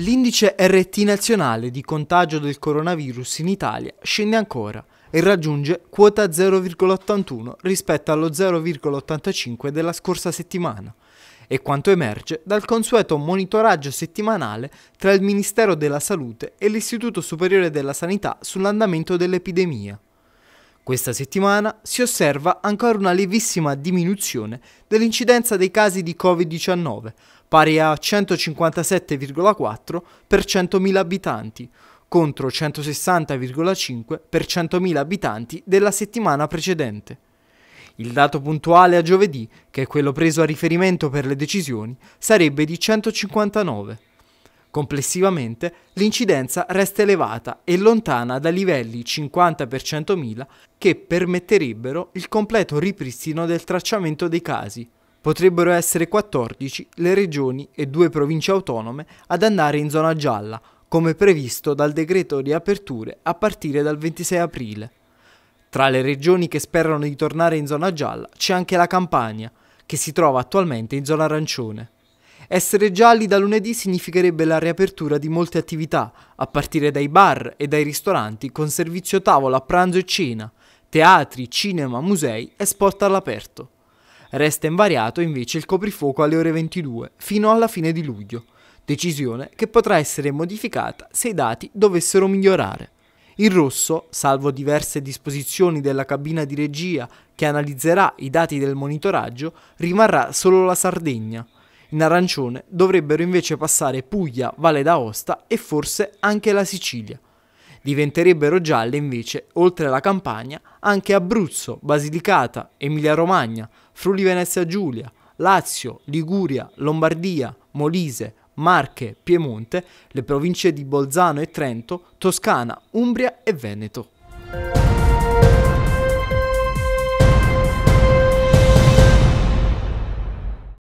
L'indice RT nazionale di contagio del coronavirus in Italia scende ancora e raggiunge quota 0,81 rispetto allo 0,85 della scorsa settimana. E quanto emerge dal consueto monitoraggio settimanale tra il Ministero della Salute e l'Istituto Superiore della Sanità sull'andamento dell'epidemia. Questa settimana si osserva ancora una lievissima diminuzione dell'incidenza dei casi di Covid-19, pari a 157,4 per 100.000 abitanti, contro 160,5 per 100.000 abitanti della settimana precedente. Il dato puntuale a giovedì, che è quello preso a riferimento per le decisioni, sarebbe di 159. Complessivamente, l'incidenza resta elevata e lontana da livelli 50 per 100.000 che permetterebbero il completo ripristino del tracciamento dei casi. Potrebbero essere 14 le regioni e due province autonome ad andare in zona gialla, come previsto dal decreto di aperture a partire dal 26 aprile. Tra le regioni che sperano di tornare in zona gialla c'è anche la Campania, che si trova attualmente in zona arancione. Essere gialli da lunedì significherebbe la riapertura di molte attività, a partire dai bar e dai ristoranti con servizio tavolo a pranzo e cena, teatri, cinema, musei e sport all'aperto. Resta invariato invece il coprifuoco alle ore 22, fino alla fine di luglio, decisione che potrà essere modificata se i dati dovessero migliorare. Il rosso, salvo diverse disposizioni della cabina di regia che analizzerà i dati del monitoraggio, rimarrà solo la Sardegna, in arancione dovrebbero invece passare Puglia, Valle d'Aosta e forse anche la Sicilia. Diventerebbero gialle invece, oltre alla Campania, anche Abruzzo, Basilicata, Emilia-Romagna, Friuli-Venezia Giulia, Lazio, Liguria, Lombardia, Molise, Marche, Piemonte, le province di Bolzano e Trento, Toscana, Umbria e Veneto.